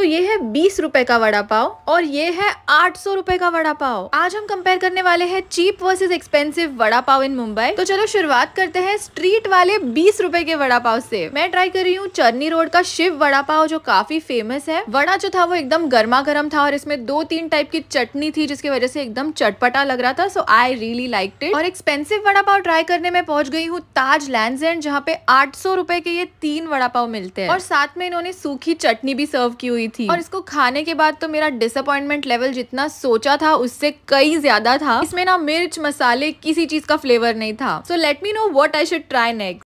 तो ये है बीस रुपए का वड़ा पाव और ये है आठ सौ रुपए का वड़ा पाव आज हम कंपेयर करने वाले हैं cheap versus expensive vada pav in Mumbai तो चलो शुरुआत करते हैं स्ट्रीट वाले बीस रुपए के वड़ा पाव से मैं ट्राई कर रही हूँ चरनी रोड का शिव वड़ा पाव जो काफी फेमस है वड़ा जो था वो एकदम गर्मा गर्म था और इसमें दो तीन टाइप की चटनी थी जिसकी वजह से एकदम चटपटा लग रहा था so I really like it और एक्सपेंसिव वड़ा पाव ट्राई करने में पहुंच गई हूँ ताज लैंड एंड जहाँ पे आठ सौ के ये तीन वड़ा पाव मिलते हैं और साथ में इन्होंने सूखी चटनी भी सर्व की हुई थी और इसको खाने के बाद तो मेरा डिसअपॉइंटमेंट लेवल जितना सोचा था उससे कई ज्यादा था इसमें ना मिर्च मसाले किसी चीज का फ्लेवर नहीं था so let me know what I should try next